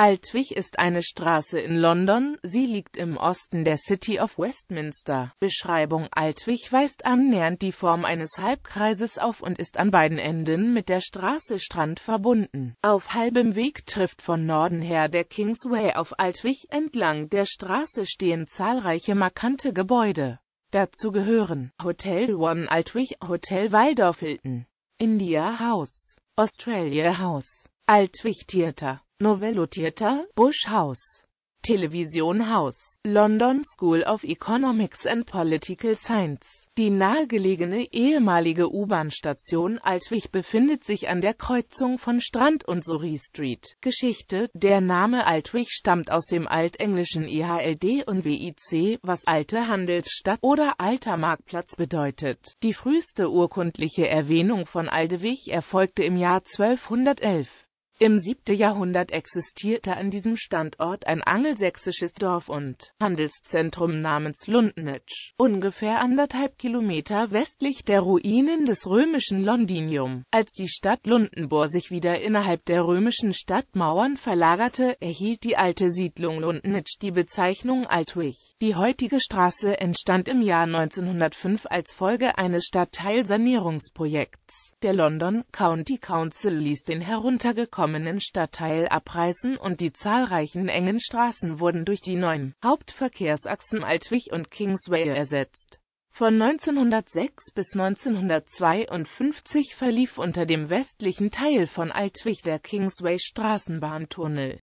Altwich ist eine Straße in London, sie liegt im Osten der City of Westminster. Beschreibung Altwich weist annähernd die Form eines Halbkreises auf und ist an beiden Enden mit der Straße Strand verbunden. Auf halbem Weg trifft von Norden her der Kingsway auf Altwich entlang der Straße stehen zahlreiche markante Gebäude. Dazu gehören Hotel One Altwich, Hotel Waldorf Hilton, India House, Australia House, Altwich Theater. Novellotierter Bush House. Television House, London School of Economics and Political Science. Die nahegelegene ehemalige U-Bahn-Station Altwich befindet sich an der Kreuzung von Strand und Surrey Street. Geschichte Der Name Altwich stammt aus dem altenglischen IHLD e und WIC, was alte Handelsstadt oder alter Marktplatz bedeutet. Die früheste urkundliche Erwähnung von Aldewich erfolgte im Jahr 1211. Im siebte Jahrhundert existierte an diesem Standort ein angelsächsisches Dorf und Handelszentrum namens Lundnitsch, ungefähr anderthalb Kilometer westlich der Ruinen des römischen Londinium. Als die Stadt Lundenbohr sich wieder innerhalb der römischen Stadtmauern verlagerte, erhielt die alte Siedlung Lundnitsch die Bezeichnung Altwich. Die heutige Straße entstand im Jahr 1905 als Folge eines Stadtteilsanierungsprojekts. Der London County Council ließ den heruntergekommen vollkommenen Stadtteil abreißen und die zahlreichen engen Straßen wurden durch die neuen Hauptverkehrsachsen Altwich und Kingsway ersetzt. Von 1906 bis 1952 verlief unter dem westlichen Teil von Altwich der Kingsway Straßenbahntunnel